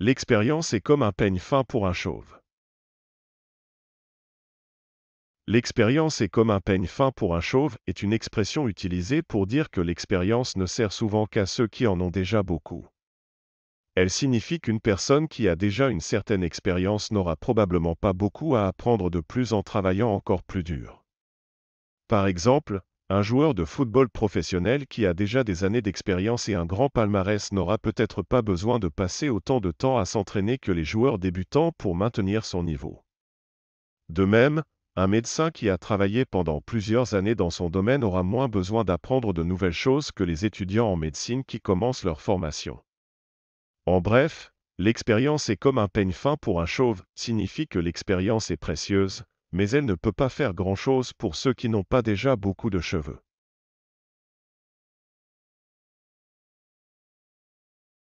L'expérience est comme un peigne fin pour un chauve. L'expérience est comme un peigne fin pour un chauve est une expression utilisée pour dire que l'expérience ne sert souvent qu'à ceux qui en ont déjà beaucoup. Elle signifie qu'une personne qui a déjà une certaine expérience n'aura probablement pas beaucoup à apprendre de plus en travaillant encore plus dur. Par exemple, un joueur de football professionnel qui a déjà des années d'expérience et un grand palmarès n'aura peut-être pas besoin de passer autant de temps à s'entraîner que les joueurs débutants pour maintenir son niveau. De même, un médecin qui a travaillé pendant plusieurs années dans son domaine aura moins besoin d'apprendre de nouvelles choses que les étudiants en médecine qui commencent leur formation. En bref, l'expérience est comme un peigne fin pour un chauve, signifie que l'expérience est précieuse, mais elle ne peut pas faire grand-chose pour ceux qui n'ont pas déjà beaucoup de cheveux.